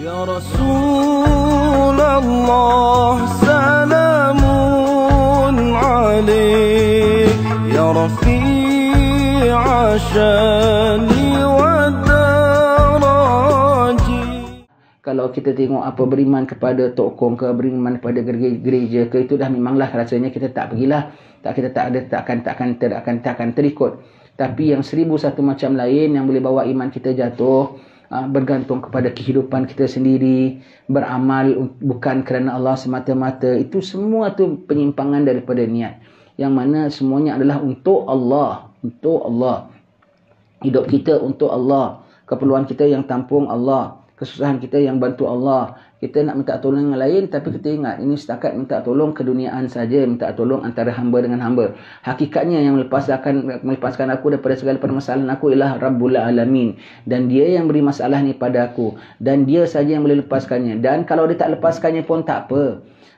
Ya ya Kalau kita tengok apa beriman kepada tokong ke beriman kepada gereja ke itu dah memanglah rasanya kita tak pergilah tak kita tak ada takkan takkan tak akan takkan terikut tapi yang seribu satu macam lain yang boleh bawa iman kita jatuh Ah, bergantung kepada kehidupan kita sendiri, beramal bukan kerana Allah semata-mata. Itu semua tu penyimpangan daripada niat. Yang mana semuanya adalah untuk Allah. Untuk Allah. Hidup kita untuk Allah. Keperluan kita yang tampung Allah. Kesusahan kita yang bantu Allah kita nak minta tolong yang lain tapi kita ingat ini setakat minta tolong keduniaan saja minta tolong antara hamba dengan hamba hakikatnya yang melepaskan melepaskan aku daripada segala permasalahan aku ialah Rabbul Alamin dan dia yang beri masalah ni pada aku dan dia saja yang boleh lepaskannya dan kalau dia tak lepaskannya pun tak apa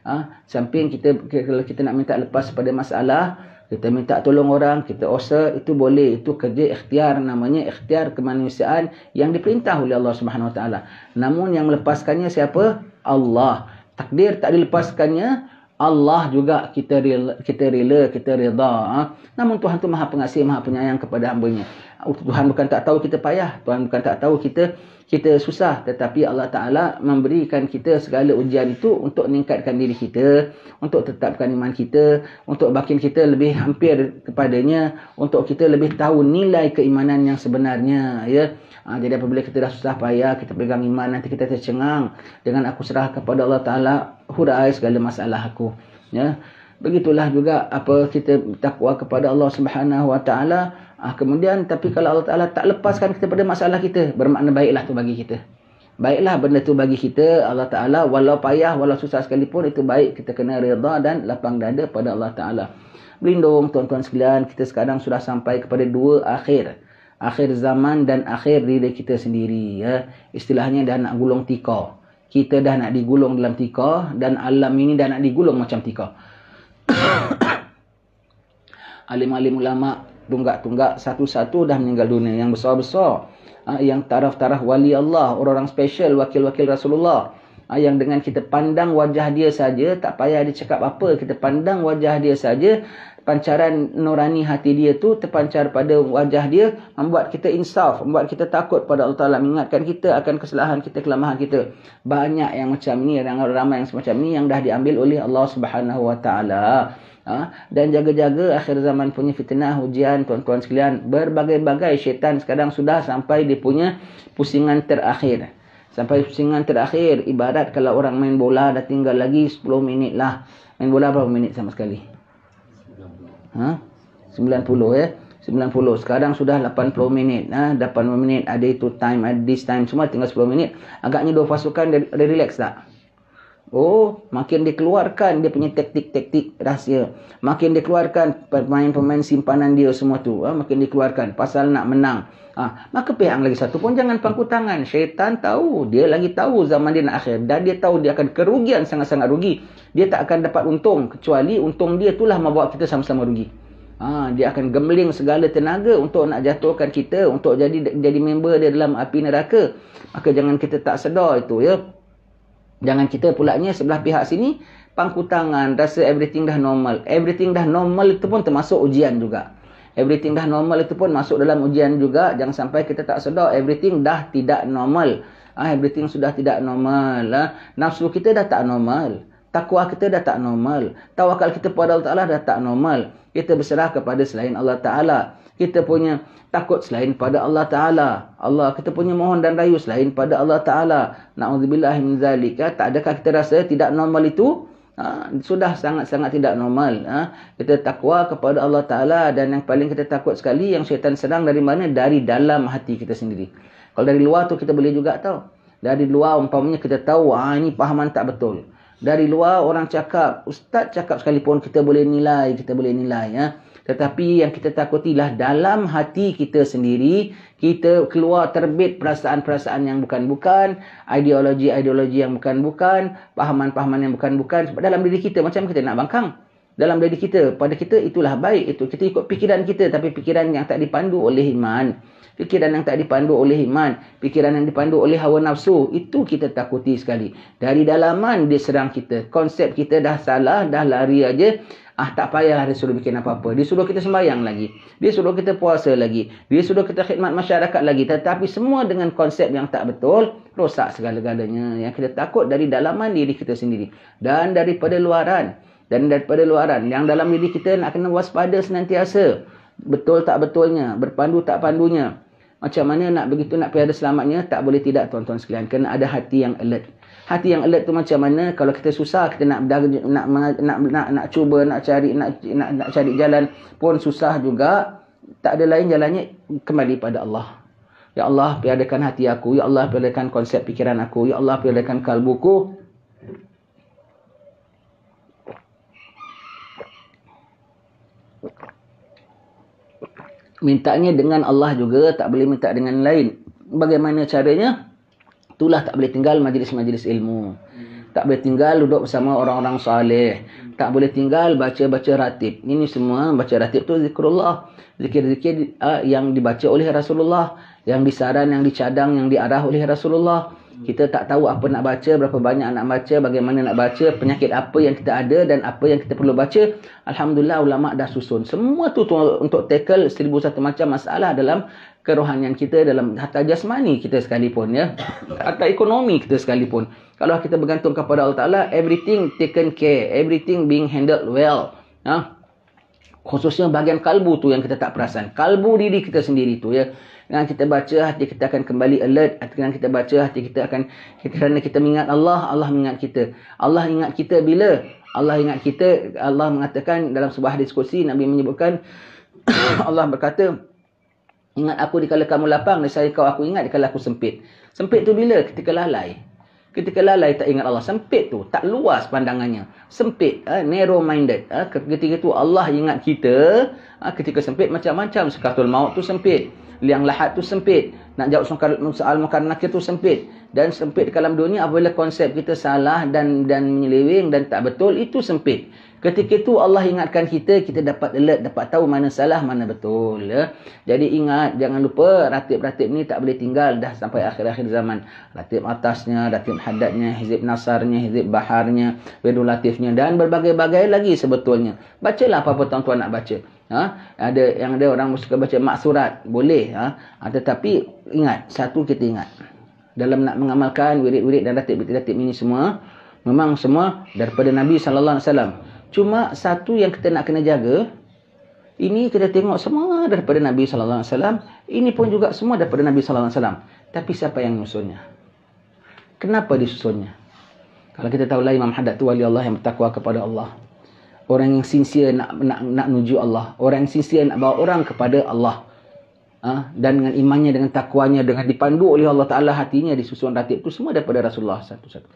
ha? samping kita kalau kita nak minta lepas pada masalah kita minta tolong orang, kita usaha, itu boleh. Itu kerja ikhtiar namanya ikhtiar kemanusiaan yang diperintah oleh Allah Subhanahu Wa Taala. Namun yang melepaskannya siapa? Allah. Takdir tak dilepaskannya, Allah juga kita rela, kita rela, kita redha. Ha? Namun Tuhan itu maha pengasih, maha penyayang kepada hambanya. Tuhan bukan tak tahu kita payah, Tuhan bukan tak tahu kita kita susah, tetapi Allah Taala memberikan kita segala ujian itu untuk meningkatkan diri kita, untuk tetapkan iman kita, untuk bakin kita lebih hampir kepadanya, untuk kita lebih tahu nilai keimanan yang sebenarnya, ya. Ha, jadi apabila kita dah susah payah, kita pegang iman, nanti kita tercengang dengan aku serah kepada Allah Taala, hurai segala masalah aku, ya. Begitulah juga apa kita takwa kepada Allah Subhanahu Wa Taala, Ah kemudian tapi kalau Allah Taala tak lepaskan kita pada masalah kita, bermakna baiklah tu bagi kita. Baiklah benda tu bagi kita Allah Taala walau payah walau susah sekalipun itu baik kita kena redha dan lapang dada pada Allah Taala. Berlindung tuan-tuan sekalian, kita sekarang sudah sampai kepada dua akhir. Akhir zaman dan akhir diri kita sendiri ya. Istilahnya dah nak gulung tikar. Kita dah nak digulung dalam tikar dan alam ini dah nak digulung macam tikar. alim-alim ulama tunggak-tunggak satu-satu dah meninggal dunia yang besar-besar ha, yang taraf-taraf wali Allah orang-orang special wakil-wakil Rasulullah Ah, yang dengan kita pandang wajah dia saja tak payah dia cakap apa kita pandang wajah dia saja pancaran nurani hati dia tu terpancar pada wajah dia membuat kita insaf membuat kita takut pada Allah Taala mengingatkan kita akan kesalahan kita kelemahan kita banyak yang macam ni ramai-ramai yang macam ni yang dah diambil oleh Allah Subhanahu Wa Taala Ha? Dan jaga-jaga akhir zaman punya fitnah, ujian, tuan-tuan sekalian Berbagai-bagai syaitan sekarang sudah sampai dia punya pusingan terakhir sampai pusingan terakhir ibarat kalau orang main bola dah tinggal lagi 10 minit lah main bola berapa minit sama sekali 90 ha? 90 ya 90 sekarang sudah 80 minit ha? 80 minit ada itu time ada this time semua tinggal 10 minit agaknya dua pasukan dia, dia relax tak Oh, makin dikeluarkan dia punya taktik-taktik rahsia. Makin dikeluarkan pemain-pemain simpanan dia semua tu. Ha? Makin dikeluarkan pasal nak menang. Ha? Maka pihak lagi satu pun jangan pangku tangan. Syaitan tahu. Dia lagi tahu zaman dia nak akhir. Dan dia tahu dia akan kerugian sangat-sangat rugi. Dia tak akan dapat untung. Kecuali untung dia itulah membawa kita sama-sama rugi. Ha, dia akan gemling segala tenaga untuk nak jatuhkan kita untuk jadi jadi member dia dalam api neraka maka jangan kita tak sedar itu ya Jangan kita pula pulaknya sebelah pihak sini pangkutangan rasa everything dah normal. Everything dah normal itu pun termasuk ujian juga. Everything dah normal itu pun masuk dalam ujian juga. Jangan sampai kita tak sedar everything dah tidak normal. Ah, everything sudah tidak normal. Ah, nafsu kita dah tak normal. Takwa kita dah tak normal. Tawakal kita pada Allah Ta'ala dah tak normal. Kita berserah kepada selain Allah Ta'ala. Kita punya takut selain pada Allah Ta'ala. Allah, kita punya mohon dan rayu selain pada Allah Ta'ala. Na'udzubillah min zalika. Ya. Tak adakah kita rasa tidak normal itu? Ha, sudah sangat-sangat tidak normal. Ha. Kita takwa kepada Allah Ta'ala. Dan yang paling kita takut sekali, yang syaitan serang dari mana? Dari dalam hati kita sendiri. Kalau dari luar tu kita boleh juga tahu. Dari luar, umpamanya kita tahu, ha, ini pahaman tak betul dari luar orang cakap, ustaz cakap sekalipun kita boleh nilai, kita boleh nilai ya. Tetapi yang kita takutilah dalam hati kita sendiri, kita keluar terbit perasaan-perasaan yang bukan-bukan, ideologi-ideologi yang bukan-bukan, pahaman-pahaman yang bukan-bukan dalam diri kita macam kita nak bangkang. Dalam diri kita, pada kita itulah baik itu. Kita ikut pikiran kita tapi pikiran yang tak dipandu oleh iman fikiran yang tak dipandu oleh iman, fikiran yang dipandu oleh hawa nafsu, itu kita takuti sekali. Dari dalaman dia serang kita. Konsep kita dah salah, dah lari aja. Ah tak payah dia suruh bikin apa-apa. Dia suruh kita sembahyang lagi. Dia suruh kita puasa lagi. Dia suruh kita khidmat masyarakat lagi. Tetapi semua dengan konsep yang tak betul, rosak segala-galanya. Yang kita takut dari dalaman diri kita sendiri. Dan daripada luaran. Dan daripada luaran. Yang dalam diri kita nak kena waspada senantiasa betul tak betulnya, berpandu tak pandunya. Macam mana nak begitu nak piada selamatnya, tak boleh tidak tuan-tuan sekalian. Kena ada hati yang alert. Hati yang alert tu macam mana kalau kita susah, kita nak nak nak nak, nak, nak cuba, nak cari, nak, nak, nak cari jalan pun susah juga. Tak ada lain jalannya, kembali pada Allah. Ya Allah, piadakan hati aku. Ya Allah, piadakan konsep pikiran aku. Ya Allah, piadakan kalbuku. mintanya dengan Allah juga tak boleh minta dengan lain bagaimana caranya itulah tak boleh tinggal majlis-majlis ilmu tak boleh tinggal duduk bersama orang-orang soleh tak boleh tinggal baca-baca ratib ini semua baca ratib tu zikrullah zikir-zikir uh, yang dibaca oleh Rasulullah yang disaran yang dicadang yang diarah oleh Rasulullah Hmm. kita tak tahu apa nak baca, berapa banyak nak baca, bagaimana nak baca, penyakit apa yang kita ada dan apa yang kita perlu baca. Alhamdulillah ulama dah susun. Semua tu untuk tackle seribu satu macam masalah dalam kerohanian kita, dalam harta jasmani kita sekalipun. ya, Harta ekonomi kita sekalipun. Kalau kita bergantung kepada Allah Ta'ala, everything taken care, everything being handled well. Ha? Khususnya bahagian kalbu tu yang kita tak perasan. Kalbu diri kita sendiri tu ya dengan kita baca hati kita akan kembali alert dengan kita baca hati kita akan kerana kita mengingat Allah Allah mengingat kita Allah ingat kita bila Allah ingat kita Allah mengatakan dalam sebuah diskusi Nabi menyebutkan Allah berkata ingat aku di dikala kamu lapang dan saya kau aku ingat di dikala aku sempit sempit tu bila ketika lalai Ketika lalai tak ingat Allah sempit tu tak luas pandangannya sempit eh, ha, narrow minded eh, ha, ketika tu Allah ingat kita eh, ketika sempit macam-macam sekatul maut tu sempit liang lahat tu sempit. Nak jawab soal soal makan nakir tu sempit. Dan sempit dalam dunia apabila konsep kita salah dan dan menyeleweng dan tak betul itu sempit. Ketika itu Allah ingatkan kita kita dapat alert dapat tahu mana salah mana betul ya. Jadi ingat jangan lupa ratib-ratib ni tak boleh tinggal dah sampai akhir-akhir zaman. Ratib atasnya, ratib hadatnya, hizib nasarnya, hizib baharnya, wirulatifnya dan berbagai-bagai lagi sebetulnya. Bacalah apa-apa tuan-tuan nak baca. Ha? Ada yang ada orang suka baca mak surat. Boleh. Ha? ha tetapi ingat. Satu kita ingat. Dalam nak mengamalkan wirid-wirid dan datib-datib ini semua. Memang semua daripada Nabi Sallallahu Alaihi Wasallam. Cuma satu yang kita nak kena jaga. Ini kita tengok semua daripada Nabi Sallallahu Alaihi Wasallam. Ini pun juga semua daripada Nabi Sallallahu Alaihi Wasallam. Tapi siapa yang menyusunnya? Kenapa disusunnya? Kalau kita tahu lah Imam Haddad tu wali Allah yang bertakwa kepada Allah orang yang sincere nak nak nak menuju Allah orang yang sincere nak bawa orang kepada Allah ha? dan dengan imannya dengan takwanya dengan dipandu oleh Allah Taala hatinya disusun ratib itu semua daripada Rasulullah satu satu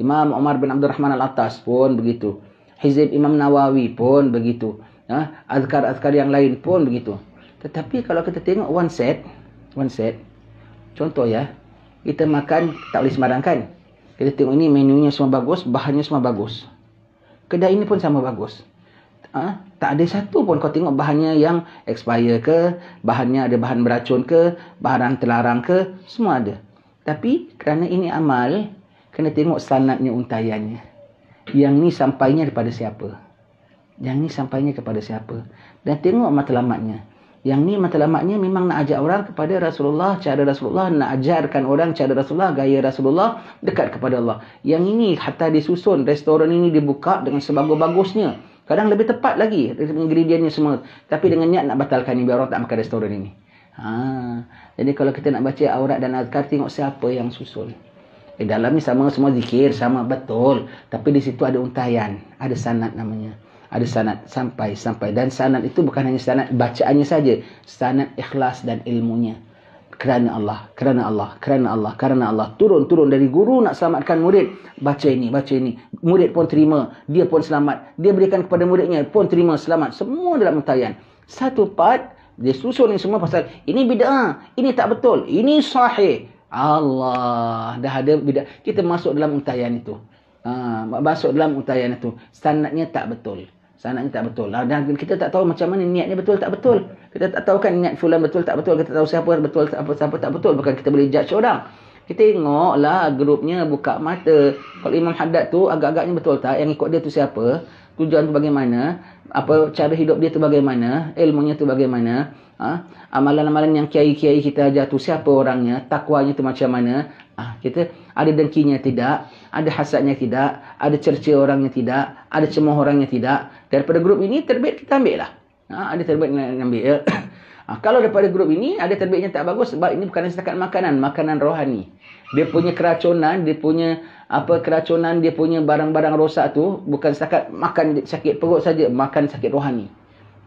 Imam Umar bin Abdul Rahman Al-Attas pun begitu Hizib Imam Nawawi pun begitu ha? azkar-azkar yang lain pun begitu tetapi kalau kita tengok one set one set contoh ya kita makan tak boleh sembarang kita tengok ini menunya semua bagus bahannya semua bagus Kedai ini pun sama bagus. Ha? Tak ada satu pun kau tengok bahannya yang expire ke, bahannya ada bahan beracun ke, bahan terlarang ke, semua ada. Tapi kerana ini amal, kena tengok sanatnya untayannya. Yang ni sampainya kepada siapa? Yang ni sampainya kepada siapa? Dan tengok matlamatnya. Yang ni matlamatnya memang nak ajak orang kepada Rasulullah, cara Rasulullah, nak ajarkan orang cara Rasulullah, gaya Rasulullah, dekat kepada Allah. Yang ini hatta disusun, restoran ini dibuka dengan sebagus-bagusnya. Kadang lebih tepat lagi, ingredientnya semua. Tapi dengan niat nak batalkan ini, biar orang tak makan restoran ini. Ha. Jadi kalau kita nak baca aurat dan azkar, tengok siapa yang susun. Eh, dalam ni sama semua zikir, sama betul. Tapi di situ ada untayan, ada sanat namanya ada sanad sampai sampai dan sanad itu bukan hanya sanad bacaannya saja sanad ikhlas dan ilmunya kerana Allah kerana Allah kerana Allah kerana Allah turun-turun dari guru nak selamatkan murid baca ini baca ini murid pun terima dia pun selamat dia berikan kepada muridnya pun terima selamat semua dalam mentayan satu part dia susun ni semua pasal ini bid'ah ini tak betul ini sahih Allah dah ada bid'ah kita masuk dalam mentayan itu Ha, masuk dalam utayan itu. Standarnya tak betul. Sana sanatnya tak betul. Dan kita tak tahu macam mana niatnya betul tak betul. Kita tak tahu kan niat fulan betul tak betul. Kita tak tahu siapa betul siapa, siapa tak betul. Bukan kita boleh judge orang. Kita tengoklah grupnya buka mata. Kalau Imam Haddad tu agak-agaknya betul tak? Yang ikut dia tu siapa? tujuan tu bagaimana, apa cara hidup dia tu bagaimana, ilmunya tu bagaimana, ha? amalan-amalan yang kiai-kiai kita ajar tu siapa orangnya, takwanya tu macam mana, ha? kita ada dengkinya tidak, ada hasadnya tidak, ada cerca orangnya tidak, ada cemooh orangnya tidak. Daripada grup ini terbit kita ambil lah. Ha? ada terbit yang ambil. Ya? Ha, kalau daripada grup ini ada terbitnya tak bagus sebab ini bukan setakat makanan, makanan rohani. Dia punya keracunan, dia punya apa keracunan dia punya barang-barang rosak tu bukan setakat makan sakit perut saja makan sakit rohani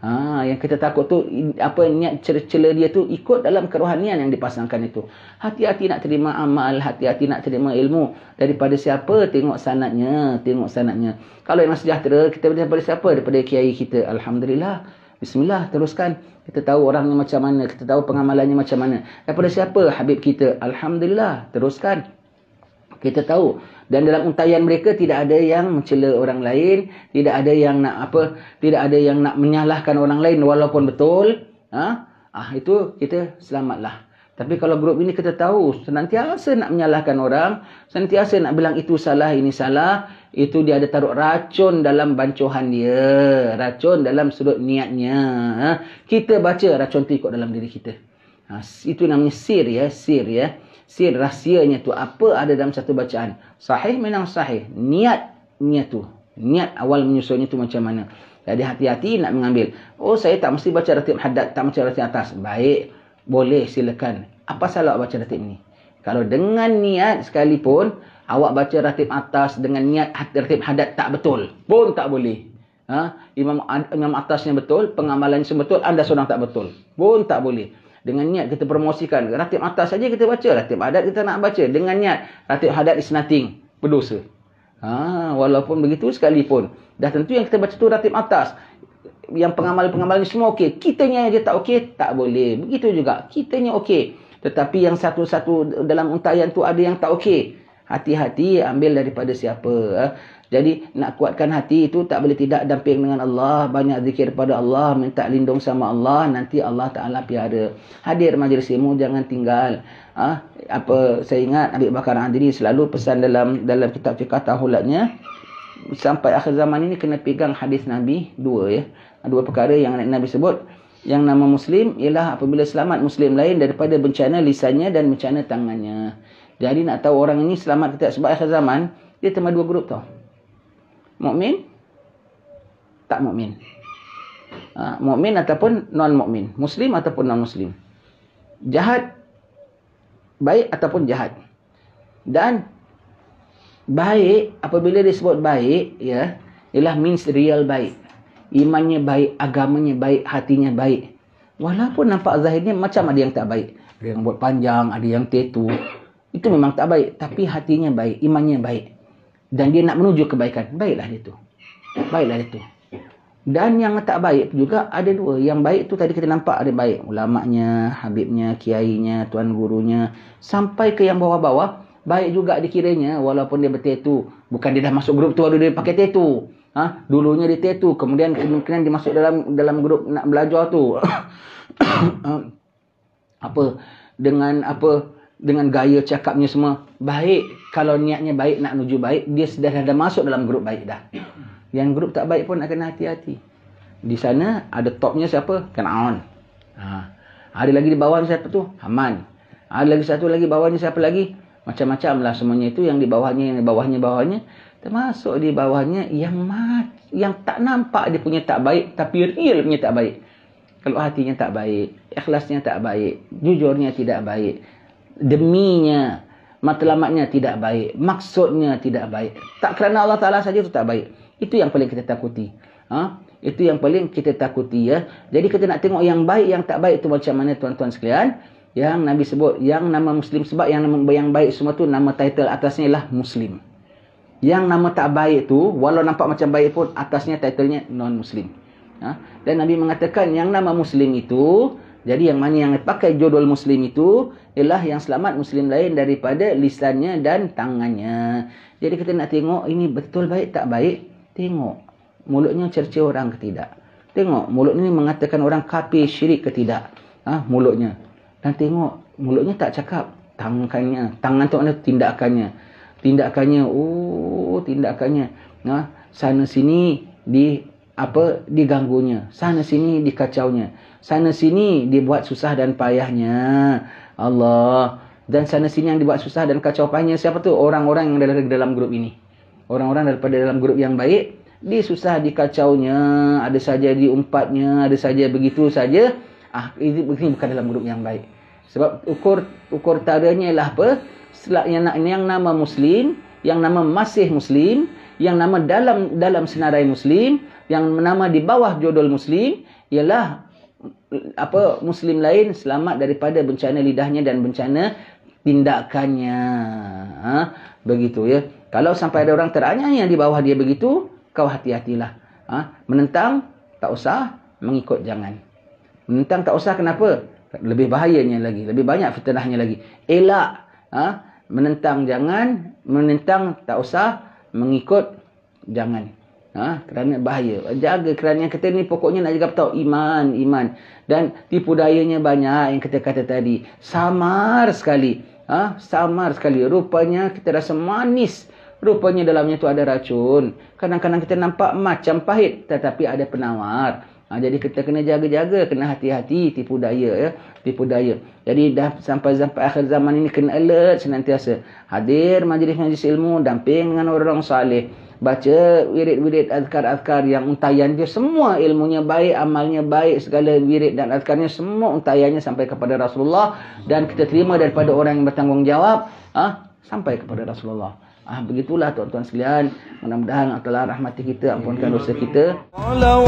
ha yang kita takut tu apa niat cercela dia tu ikut dalam kerohanian yang dipasangkan itu hati-hati nak terima amal hati-hati nak terima ilmu daripada siapa tengok sanatnya tengok sanatnya kalau yang sejahtera kita boleh daripada siapa daripada kiai kita alhamdulillah Bismillah, teruskan. Kita tahu orangnya macam mana. Kita tahu pengamalannya macam mana. Daripada siapa Habib kita? Alhamdulillah, teruskan kita tahu dan dalam untaian mereka tidak ada yang mencela orang lain tidak ada yang nak apa tidak ada yang nak menyalahkan orang lain walaupun betul ha? ah itu kita selamatlah tapi kalau grup ini kita tahu senantiasa nak menyalahkan orang, senantiasa nak bilang itu salah, ini salah, itu dia ada taruh racun dalam bancuhan dia, racun dalam sudut niatnya. Ha? Kita baca racun itu ikut dalam diri kita. Ha, itu namanya sir ya, sir ya. Sir rahsianya tu apa ada dalam satu bacaan. Sahih memang sahih. Niatnya tu, niat awal menyusunnya tu macam mana. Jadi hati-hati nak mengambil. Oh saya tak mesti baca ratib hadat, tak baca ratib atas. Baik, boleh silakan. Apa salah awak baca ratib ni? Kalau dengan niat sekalipun, awak baca ratib atas dengan niat ratib hadat tak betul. Pun tak boleh. Ha? Imam, imam atasnya betul, pengamalannya sebetul anda seorang tak betul. Pun tak boleh dengan niat kita promosikan ratib atas saja kita baca ratib adat kita nak baca dengan niat ratib adat is nothing berdosa ha, walaupun begitu sekalipun dah tentu yang kita baca tu ratib atas yang pengamal-pengamal ni semua okey kitanya dia tak okey tak boleh begitu juga kitanya okey tetapi yang satu-satu dalam untayan tu ada yang tak okey hati-hati ambil daripada siapa ha? Jadi nak kuatkan hati itu tak boleh tidak damping dengan Allah. Banyak zikir pada Allah. Minta lindung sama Allah. Nanti Allah Ta'ala piara. Hadir majlis ilmu jangan tinggal. Ah, ha? apa saya ingat Abi Bakar Andri selalu pesan dalam dalam kitab fiqah tahulatnya sampai akhir zaman ini kena pegang hadis Nabi dua ya. Dua perkara yang Nabi sebut yang nama muslim ialah apabila selamat muslim lain daripada bencana lisannya dan bencana tangannya. Jadi nak tahu orang ini selamat tidak sebab akhir zaman dia terma dua grup tau mukmin tak mukmin ha, mukmin ataupun non mukmin muslim ataupun non muslim jahat baik ataupun jahat dan baik apabila disebut baik ya ialah means real baik imannya baik agamanya baik hatinya baik walaupun nampak zahirnya macam ada yang tak baik ada yang buat panjang ada yang tetu itu memang tak baik tapi hatinya baik imannya baik dan dia nak menuju kebaikan baiklah dia tu baiklah dia tu dan yang tak baik juga ada dua yang baik tu tadi kita nampak ada baik ulamaknya habibnya kiainya tuan gurunya sampai ke yang bawah-bawah baik juga dikiranya walaupun dia bertetu bukan dia dah masuk grup tu baru dia pakai tetu ha dulunya dia tetu kemudian kemungkinan dia masuk dalam dalam grup nak belajar tu apa dengan apa dengan gaya cakapnya semua baik kalau niatnya baik nak menuju baik dia sudah ada masuk dalam grup baik dah yang grup tak baik pun nak kena hati-hati di sana ada topnya siapa Kanaon ha. ada lagi di bawah siapa tu Haman ada lagi satu lagi bawahnya siapa lagi macam-macam lah semuanya itu yang di bawahnya yang di bawahnya bawahnya termasuk di bawahnya yang mat, yang tak nampak dia punya tak baik tapi real punya tak baik kalau hatinya tak baik ikhlasnya tak baik jujurnya tidak baik deminya matlamatnya tidak baik maksudnya tidak baik tak kerana Allah taala saja itu tak baik itu yang paling kita takuti ha itu yang paling kita takuti ya jadi kita nak tengok yang baik yang tak baik itu macam mana tuan-tuan sekalian yang nabi sebut yang nama muslim sebab yang nama yang baik semua tu nama title atasnya lah muslim yang nama tak baik tu walau nampak macam baik pun atasnya titlenya non muslim ha dan nabi mengatakan yang nama muslim itu jadi yang mana yang pakai jodol Muslim itu ialah yang selamat Muslim lain daripada lisannya dan tangannya. Jadi kita nak tengok ini betul baik tak baik. Tengok mulutnya cerca orang ke tidak. Tengok mulut ini mengatakan orang kapi syirik ke tidak. Ah ha, mulutnya. Dan tengok mulutnya tak cakap tangannya. Tangan tu mana tindakannya. Tindakannya oh tindakannya. Nah ha, sana sini di apa diganggunya sana sini dikacaunya sana sini dibuat susah dan payahnya Allah dan sana sini yang dibuat susah dan kacau payahnya siapa tu orang-orang yang dari dalam grup ini orang-orang daripada dalam grup yang baik disusah dikacaunya ada saja diumpatnya ada saja begitu saja ah ini, ini bukan dalam grup yang baik sebab ukur ukur taranya ialah apa Setelah, yang, yang nama muslim yang nama masih muslim yang nama dalam dalam senarai muslim yang nama di bawah jodol muslim ialah mm, apa muslim lain selamat daripada bencana lidahnya dan bencana tindakannya ha begitu ya kalau sampai ada orang teranya yang di bawah dia begitu kau hati-hatilah ha menentang tak usah mengikut jangan menentang tak usah kenapa lebih bahayanya lagi lebih banyak fitnahnya lagi elak ha menentang jangan menentang tak usah mengikut jangan Ha? Kerana bahaya. Jaga kerana yang kita ni pokoknya nak jaga tahu iman, iman. Dan tipu dayanya banyak yang kita kata tadi. Samar sekali. Ha? Samar sekali. Rupanya kita rasa manis. Rupanya dalamnya tu ada racun. Kadang-kadang kita nampak macam pahit. Tetapi ada Penawar. Ha, jadi kita kena jaga-jaga, kena hati-hati tipu daya ya, tipu daya. Jadi dah sampai sampai akhir zaman ini kena alert senantiasa. Hadir majlis-majlis ilmu, damping dengan orang saleh. Baca wirid-wirid azkar-azkar yang untayan dia semua ilmunya baik, amalnya baik, segala wirid dan azkarnya semua untayannya sampai kepada Rasulullah dan kita terima daripada orang yang bertanggungjawab ha, sampai kepada Rasulullah. Ah begitulah tuan-tuan sekalian. Mudah-mudahan Allah rahmati kita, ampunkan dosa kita. Salam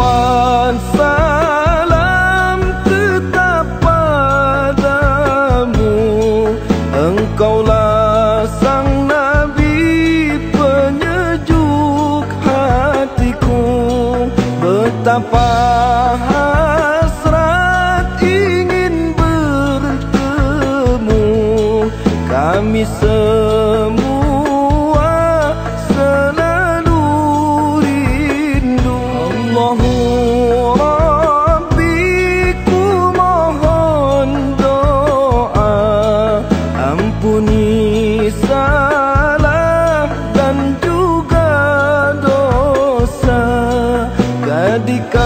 Dica